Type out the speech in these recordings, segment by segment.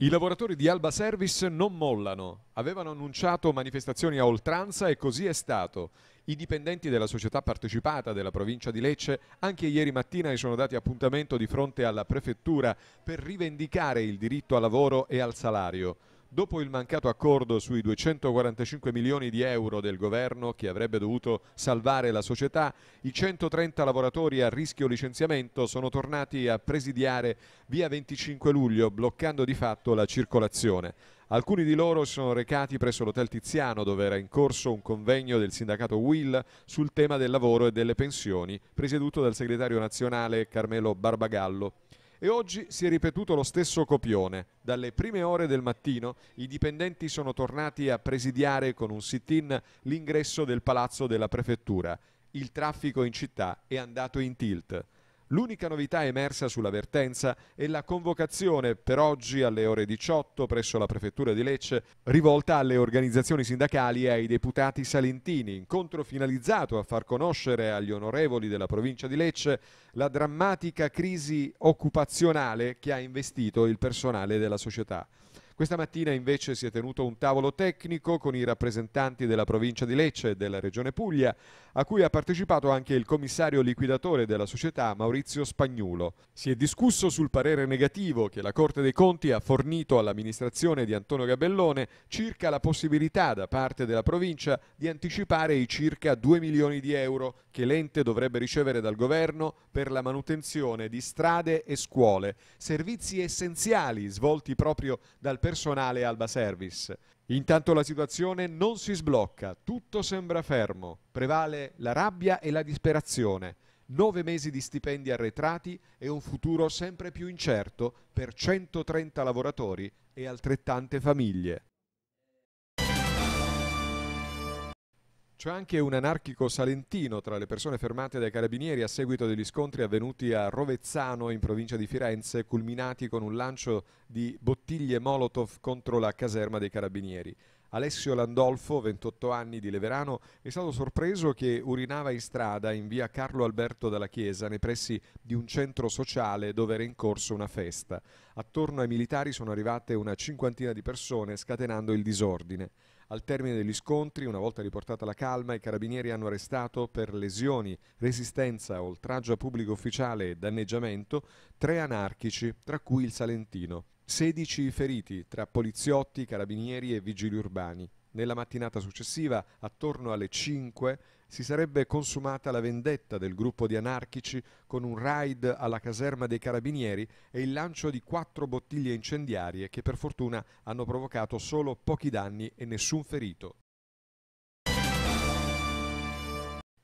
I lavoratori di Alba Service non mollano. Avevano annunciato manifestazioni a oltranza e così è stato. I dipendenti della società partecipata della provincia di Lecce anche ieri mattina si sono dati appuntamento di fronte alla prefettura per rivendicare il diritto al lavoro e al salario. Dopo il mancato accordo sui 245 milioni di euro del governo che avrebbe dovuto salvare la società, i 130 lavoratori a rischio licenziamento sono tornati a presidiare via 25 luglio, bloccando di fatto la circolazione. Alcuni di loro si sono recati presso l'Hotel Tiziano, dove era in corso un convegno del sindacato Will sul tema del lavoro e delle pensioni, presieduto dal segretario nazionale Carmelo Barbagallo. E oggi si è ripetuto lo stesso copione. Dalle prime ore del mattino i dipendenti sono tornati a presidiare con un sit-in l'ingresso del palazzo della prefettura. Il traffico in città è andato in tilt. L'unica novità emersa sulla vertenza è la convocazione per oggi alle ore 18 presso la Prefettura di Lecce rivolta alle organizzazioni sindacali e ai deputati salentini, incontro finalizzato a far conoscere agli onorevoli della provincia di Lecce la drammatica crisi occupazionale che ha investito il personale della società. Questa mattina invece si è tenuto un tavolo tecnico con i rappresentanti della provincia di Lecce e della regione Puglia a cui ha partecipato anche il commissario liquidatore della società Maurizio Spagnulo. Si è discusso sul parere negativo che la Corte dei Conti ha fornito all'amministrazione di Antonio Gabellone circa la possibilità da parte della provincia di anticipare i circa 2 milioni di euro che l'ente dovrebbe ricevere dal governo per la manutenzione di strade e scuole, servizi essenziali svolti proprio dal personale Alba Service. Intanto la situazione non si sblocca, tutto sembra fermo, prevale la rabbia e la disperazione, nove mesi di stipendi arretrati e un futuro sempre più incerto per 130 lavoratori e altrettante famiglie. C'è anche un anarchico salentino tra le persone fermate dai carabinieri a seguito degli scontri avvenuti a Rovezzano in provincia di Firenze, culminati con un lancio di bottiglie Molotov contro la caserma dei carabinieri. Alessio Landolfo, 28 anni di Leverano, è stato sorpreso che urinava in strada in via Carlo Alberto dalla Chiesa, nei pressi di un centro sociale dove era in corso una festa. Attorno ai militari sono arrivate una cinquantina di persone scatenando il disordine. Al termine degli scontri, una volta riportata la calma, i carabinieri hanno arrestato per lesioni, resistenza, oltraggio a pubblico ufficiale e danneggiamento tre anarchici, tra cui il Salentino. 16 feriti tra poliziotti, carabinieri e vigili urbani. Nella mattinata successiva, attorno alle 5, si sarebbe consumata la vendetta del gruppo di anarchici con un raid alla caserma dei carabinieri e il lancio di quattro bottiglie incendiarie che per fortuna hanno provocato solo pochi danni e nessun ferito.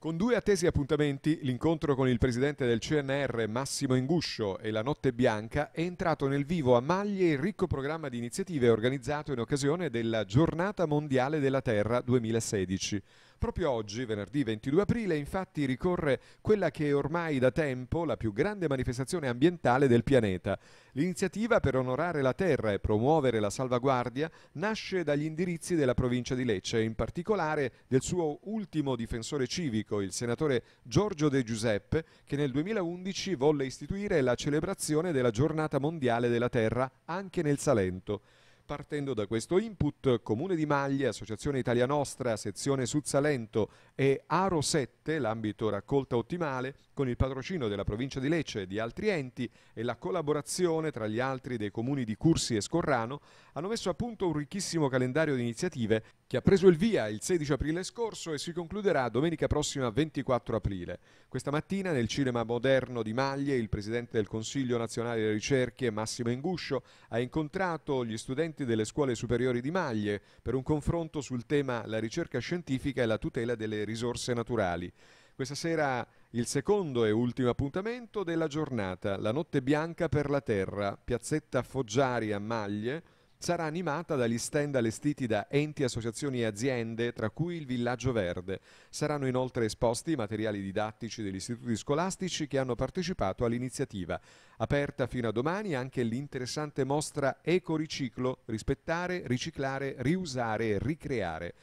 Con due attesi appuntamenti, l'incontro con il presidente del CNR Massimo Inguscio e la Notte Bianca è entrato nel vivo a maglie il ricco programma di iniziative organizzato in occasione della Giornata Mondiale della Terra 2016. Proprio oggi, venerdì 22 aprile, infatti ricorre quella che è ormai da tempo la più grande manifestazione ambientale del pianeta. L'iniziativa per onorare la terra e promuovere la salvaguardia nasce dagli indirizzi della provincia di Lecce, in particolare del suo ultimo difensore civico, il senatore Giorgio De Giuseppe, che nel 2011 volle istituire la celebrazione della giornata mondiale della terra anche nel Salento. Partendo da questo input, Comune di Maglia, Associazione Italia Nostra, Sezione Suzzalento e Aro 7, l'ambito raccolta ottimale, con il patrocino della provincia di Lecce e di altri enti e la collaborazione tra gli altri dei comuni di Cursi e Scorrano, hanno messo a punto un ricchissimo calendario di iniziative che ha preso il via il 16 aprile scorso e si concluderà domenica prossima 24 aprile. Questa mattina nel cinema moderno di Maglie il presidente del Consiglio nazionale delle ricerche Massimo Inguscio ha incontrato gli studenti delle scuole superiori di Maglie per un confronto sul tema la ricerca scientifica e la tutela delle risorse naturali. Questa sera il secondo e ultimo appuntamento della giornata, la Notte Bianca per la Terra, piazzetta Foggiari a Maglie, sarà animata dagli stand allestiti da enti, associazioni e aziende, tra cui il Villaggio Verde. Saranno inoltre esposti i materiali didattici degli istituti scolastici che hanno partecipato all'iniziativa. Aperta fino a domani anche l'interessante mostra Eco Riciclo, rispettare, riciclare, riusare e ricreare.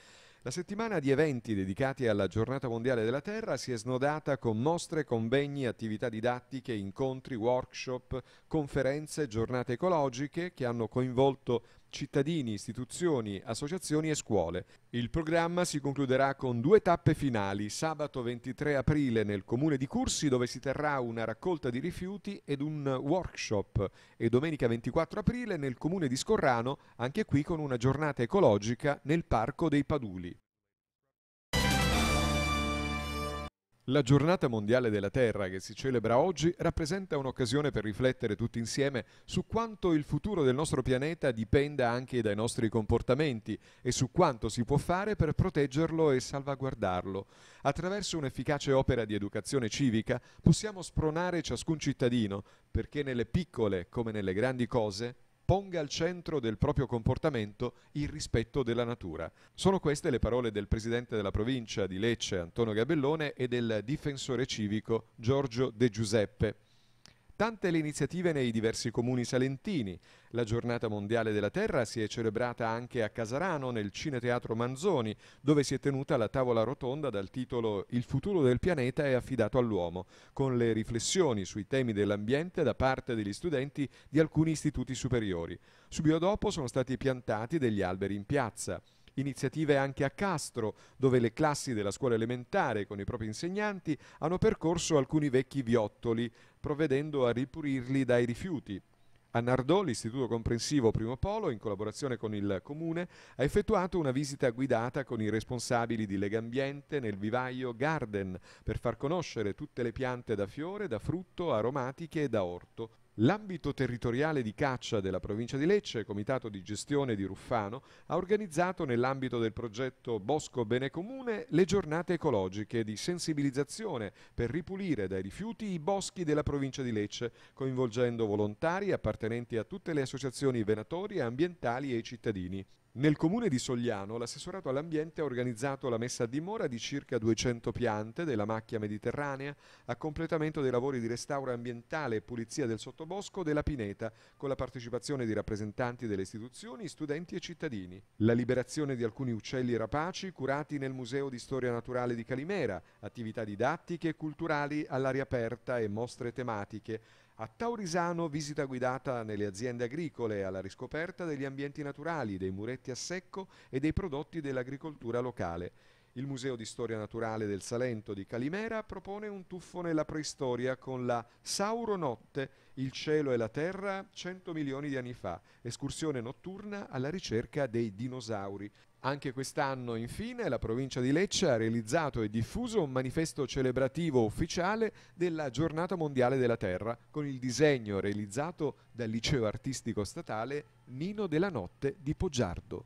La settimana di eventi dedicati alla Giornata Mondiale della Terra si è snodata con mostre, convegni, attività didattiche, incontri, workshop, conferenze, giornate ecologiche che hanno coinvolto cittadini, istituzioni, associazioni e scuole. Il programma si concluderà con due tappe finali, sabato 23 aprile nel comune di Cursi dove si terrà una raccolta di rifiuti ed un workshop e domenica 24 aprile nel comune di Scorrano, anche qui con una giornata ecologica nel Parco dei Paduli. La giornata mondiale della Terra che si celebra oggi rappresenta un'occasione per riflettere tutti insieme su quanto il futuro del nostro pianeta dipenda anche dai nostri comportamenti e su quanto si può fare per proteggerlo e salvaguardarlo. Attraverso un'efficace opera di educazione civica possiamo spronare ciascun cittadino perché nelle piccole come nelle grandi cose ponga al centro del proprio comportamento il rispetto della natura. Sono queste le parole del presidente della provincia di Lecce Antonio Gabellone e del difensore civico Giorgio De Giuseppe Tante le iniziative nei diversi comuni salentini. La giornata mondiale della terra si è celebrata anche a Casarano nel Cineteatro Manzoni, dove si è tenuta la tavola rotonda dal titolo Il futuro del pianeta è affidato all'uomo, con le riflessioni sui temi dell'ambiente da parte degli studenti di alcuni istituti superiori. Subito dopo sono stati piantati degli alberi in piazza iniziative anche a Castro, dove le classi della scuola elementare con i propri insegnanti hanno percorso alcuni vecchi viottoli, provvedendo a ripulirli dai rifiuti. A Nardò, l'Istituto Comprensivo Primo Polo, in collaborazione con il Comune, ha effettuato una visita guidata con i responsabili di Legambiente nel vivaio Garden per far conoscere tutte le piante da fiore, da frutto, aromatiche e da orto. L'ambito territoriale di caccia della provincia di Lecce, comitato di gestione di Ruffano, ha organizzato nell'ambito del progetto Bosco Bene Comune le giornate ecologiche di sensibilizzazione per ripulire dai rifiuti i boschi della provincia di Lecce, coinvolgendo volontari appartenenti a tutte le associazioni venatorie, ambientali e cittadini. Nel comune di Sogliano l'assessorato all'ambiente ha organizzato la messa a dimora di circa 200 piante della macchia mediterranea a completamento dei lavori di restauro ambientale e pulizia del sottobosco della Pineta con la partecipazione di rappresentanti delle istituzioni, studenti e cittadini. La liberazione di alcuni uccelli rapaci curati nel Museo di Storia Naturale di Calimera, attività didattiche e culturali all'aria aperta e mostre tematiche a Taurisano visita guidata nelle aziende agricole alla riscoperta degli ambienti naturali, dei muretti a secco e dei prodotti dell'agricoltura locale. Il Museo di Storia Naturale del Salento di Calimera propone un tuffo nella preistoria con la Sauronotte, il cielo e la terra 100 milioni di anni fa, escursione notturna alla ricerca dei dinosauri. Anche quest'anno, infine, la provincia di Lecce ha realizzato e diffuso un manifesto celebrativo ufficiale della Giornata Mondiale della Terra, con il disegno realizzato dal Liceo Artistico Statale Nino della Notte di Poggiardo.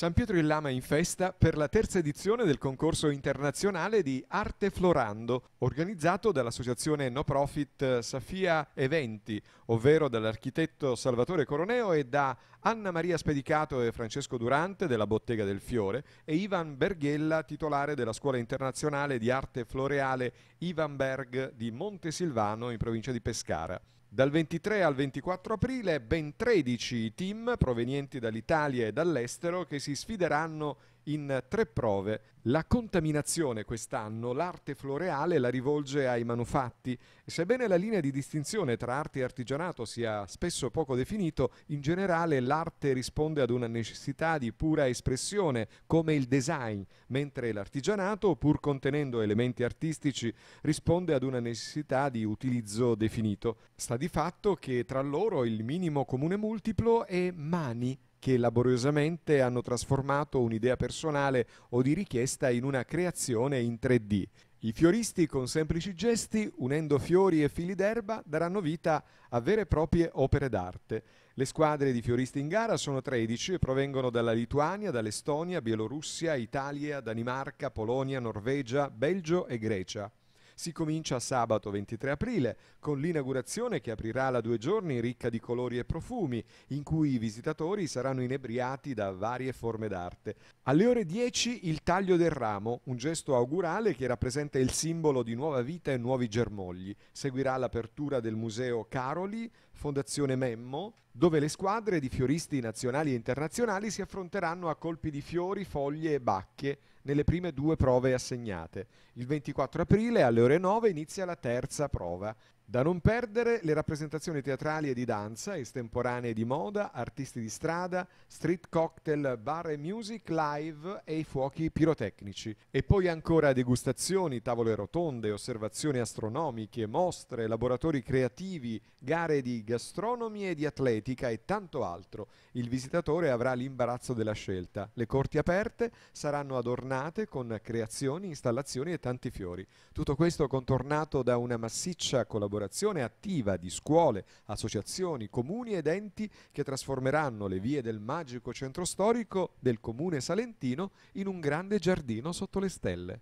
San Pietro in Lama in festa per la terza edizione del concorso internazionale di Arte Florando, organizzato dall'associazione no profit Safia Eventi, ovvero dall'architetto Salvatore Coroneo e da Anna Maria Spedicato e Francesco Durante della Bottega del Fiore e Ivan Berghella, titolare della Scuola Internazionale di Arte Floreale Ivan Berg di Montesilvano in provincia di Pescara. Dal 23 al 24 aprile ben 13 team provenienti dall'Italia e dall'estero che si sfideranno in tre prove. La contaminazione quest'anno, l'arte floreale la rivolge ai manufatti sebbene la linea di distinzione tra arte e artigianato sia spesso poco definito, in generale l'arte risponde ad una necessità di pura espressione, come il design, mentre l'artigianato, pur contenendo elementi artistici, risponde ad una necessità di utilizzo definito. Sta di fatto che tra loro il minimo comune multiplo è mani, che laboriosamente hanno trasformato un'idea personale o di richiesta in una creazione in 3D. I fioristi con semplici gesti, unendo fiori e fili d'erba, daranno vita a vere e proprie opere d'arte. Le squadre di fioristi in gara sono 13 e provengono dalla Lituania, dall'Estonia, Bielorussia, Italia, Danimarca, Polonia, Norvegia, Belgio e Grecia. Si comincia sabato 23 aprile con l'inaugurazione che aprirà la due giorni ricca di colori e profumi, in cui i visitatori saranno inebriati da varie forme d'arte. Alle ore 10 il taglio del ramo, un gesto augurale che rappresenta il simbolo di nuova vita e nuovi germogli. Seguirà l'apertura del museo Caroli, Fondazione Memmo, dove le squadre di fioristi nazionali e internazionali si affronteranno a colpi di fiori, foglie e bacche nelle prime due prove assegnate. Il 24 aprile alle ore 9 inizia la terza prova da non perdere le rappresentazioni teatrali e di danza, estemporanee di moda, artisti di strada, street cocktail, bar e music, live e i fuochi pirotecnici. E poi ancora degustazioni, tavole rotonde, osservazioni astronomiche, mostre, laboratori creativi, gare di gastronomia e di atletica e tanto altro. Il visitatore avrà l'imbarazzo della scelta. Le corti aperte saranno adornate con creazioni, installazioni e tanti fiori. Tutto questo contornato da una massiccia collaborazione collaborazione attiva di scuole, associazioni, comuni ed enti che trasformeranno le vie del magico centro storico del comune salentino in un grande giardino sotto le stelle.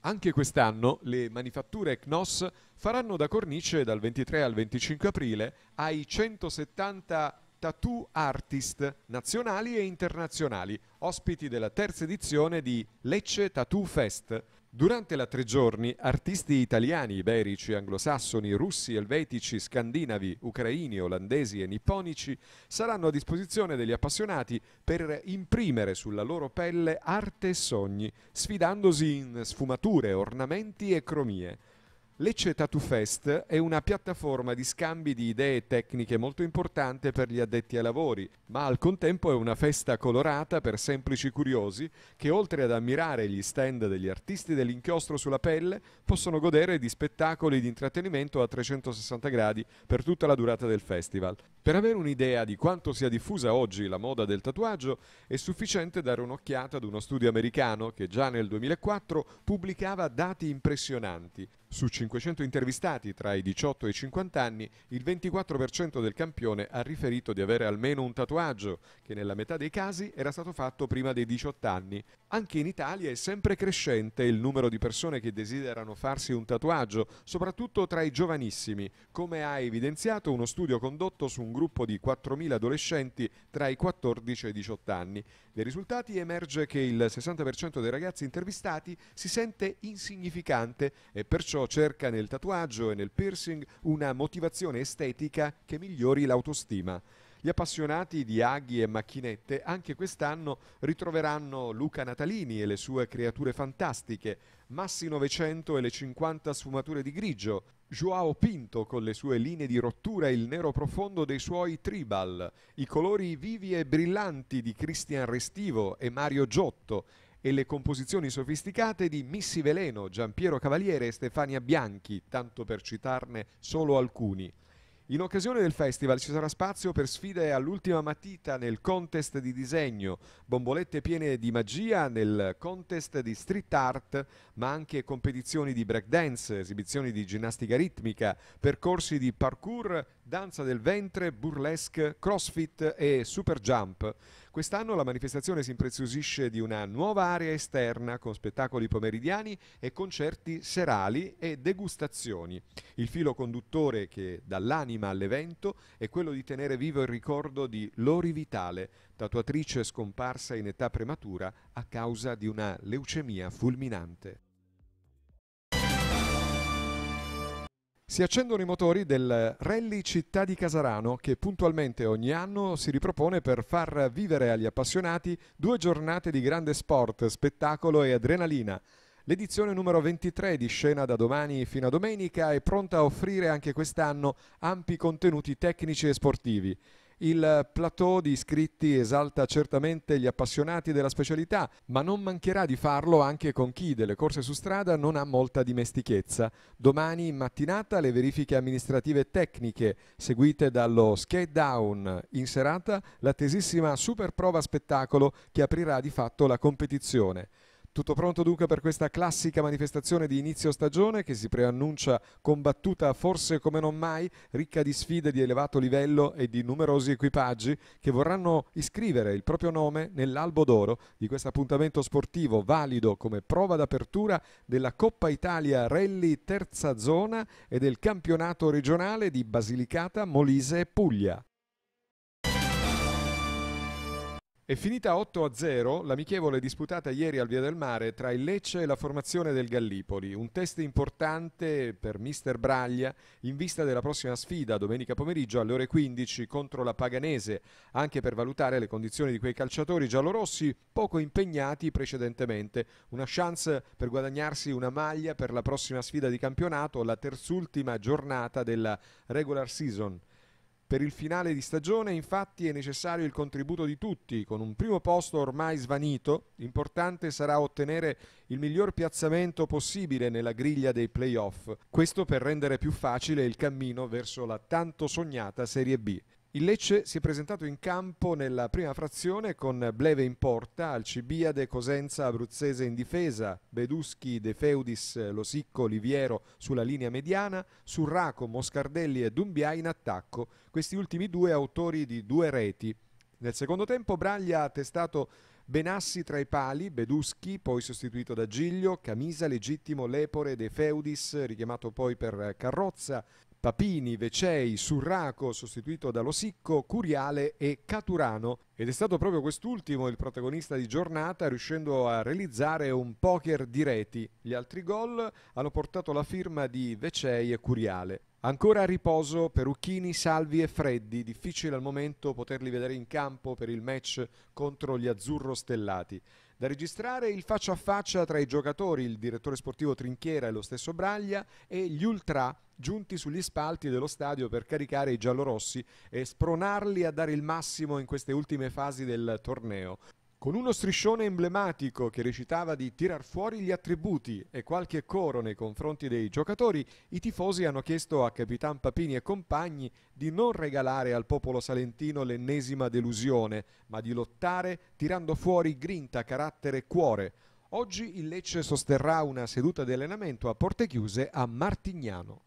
Anche quest'anno le manifatture CNOS faranno da cornice dal 23 al 25 aprile ai 170 tattoo artist nazionali e internazionali, ospiti della terza edizione di Lecce Tattoo Fest, Durante la tre giorni, artisti italiani, iberici, anglosassoni, russi, elvetici, scandinavi, ucraini, olandesi e nipponici saranno a disposizione degli appassionati per imprimere sulla loro pelle arte e sogni, sfidandosi in sfumature, ornamenti e cromie. Lecce Tattoo Fest è una piattaforma di scambi di idee e tecniche molto importante per gli addetti ai lavori, ma al contempo è una festa colorata per semplici curiosi che oltre ad ammirare gli stand degli artisti dell'inchiostro sulla pelle possono godere di spettacoli di intrattenimento a 360 gradi per tutta la durata del festival. Per avere un'idea di quanto sia diffusa oggi la moda del tatuaggio è sufficiente dare un'occhiata ad uno studio americano che già nel 2004 pubblicava dati impressionanti. Su 500 intervistati tra i 18 e i 50 anni, il 24% del campione ha riferito di avere almeno un tatuaggio, che nella metà dei casi era stato fatto prima dei 18 anni. Anche in Italia è sempre crescente il numero di persone che desiderano farsi un tatuaggio, soprattutto tra i giovanissimi, come ha evidenziato uno studio condotto su un gruppo di 4.000 adolescenti tra i 14 e i 18 anni. Dai risultati emerge che il 60% dei ragazzi intervistati si sente insignificante e perciò cerca nel tatuaggio e nel piercing una motivazione estetica che migliori l'autostima. Gli appassionati di aghi e macchinette anche quest'anno ritroveranno Luca Natalini e le sue creature fantastiche, Massi 900 e le 50 sfumature di grigio, Joao Pinto con le sue linee di rottura e il nero profondo dei suoi tribal, i colori vivi e brillanti di Cristian Restivo e Mario Giotto e le composizioni sofisticate di Missi Veleno, Giampiero Cavaliere e Stefania Bianchi, tanto per citarne solo alcuni. In occasione del festival ci sarà spazio per sfide all'ultima matita nel contest di disegno, bombolette piene di magia nel contest di street art, ma anche competizioni di breakdance, esibizioni di ginnastica ritmica, percorsi di parkour, danza del ventre, burlesque, crossfit e super jump. Quest'anno la manifestazione si impreziosisce di una nuova area esterna con spettacoli pomeridiani e concerti serali e degustazioni. Il filo conduttore che dall'anima all'evento è quello di tenere vivo il ricordo di Lori Vitale, tatuatrice scomparsa in età prematura a causa di una leucemia fulminante. Si accendono i motori del Rally Città di Casarano che puntualmente ogni anno si ripropone per far vivere agli appassionati due giornate di grande sport, spettacolo e adrenalina. L'edizione numero 23 di Scena da domani fino a domenica è pronta a offrire anche quest'anno ampi contenuti tecnici e sportivi. Il plateau di iscritti esalta certamente gli appassionati della specialità, ma non mancherà di farlo anche con chi delle corse su strada non ha molta dimestichezza. Domani in mattinata le verifiche amministrative e tecniche, seguite dallo skate down. In serata l'attesissima super prova spettacolo che aprirà di fatto la competizione. Tutto pronto dunque per questa classica manifestazione di inizio stagione che si preannuncia combattuta forse come non mai, ricca di sfide di elevato livello e di numerosi equipaggi che vorranno iscrivere il proprio nome nell'albo d'oro di questo appuntamento sportivo valido come prova d'apertura della Coppa Italia Rally terza zona e del campionato regionale di Basilicata, Molise e Puglia. È finita 8-0 l'amichevole disputata ieri al Via del Mare tra il Lecce e la formazione del Gallipoli, un test importante per mister Braglia in vista della prossima sfida domenica pomeriggio alle ore 15 contro la Paganese, anche per valutare le condizioni di quei calciatori giallorossi poco impegnati precedentemente, una chance per guadagnarsi una maglia per la prossima sfida di campionato, la terzultima giornata della regular season. Per il finale di stagione infatti è necessario il contributo di tutti, con un primo posto ormai svanito, l'importante sarà ottenere il miglior piazzamento possibile nella griglia dei playoff, questo per rendere più facile il cammino verso la tanto sognata Serie B. Il Lecce si è presentato in campo nella prima frazione con Bleve in porta, Alcibiade, Cosenza, Abruzzese in difesa, Beduschi, De Feudis, Losicco, Oliviero sulla linea mediana, Surraco, Moscardelli e Dumbia in attacco, questi ultimi due autori di due reti. Nel secondo tempo Braglia ha testato Benassi tra i pali, Beduschi, poi sostituito da Giglio, Camisa, Legittimo, Lepore, De Feudis, richiamato poi per Carrozza, Papini, Vecei, Surraco, sostituito da Losicco, Curiale e Caturano. Ed è stato proprio quest'ultimo il protagonista di giornata, riuscendo a realizzare un poker di reti. Gli altri gol hanno portato la firma di Vecei e Curiale. Ancora a riposo Perucchini, Salvi e Freddi, difficile al momento poterli vedere in campo per il match contro gli azzurro stellati. Da registrare il faccia a faccia tra i giocatori, il direttore sportivo Trinchiera e lo stesso Braglia e gli ultra giunti sugli spalti dello stadio per caricare i giallorossi e spronarli a dare il massimo in queste ultime fasi del torneo. Con uno striscione emblematico che recitava di tirar fuori gli attributi e qualche coro nei confronti dei giocatori, i tifosi hanno chiesto a Capitan Papini e compagni di non regalare al popolo salentino l'ennesima delusione, ma di lottare tirando fuori grinta, carattere e cuore. Oggi il Lecce sosterrà una seduta di allenamento a porte chiuse a Martignano.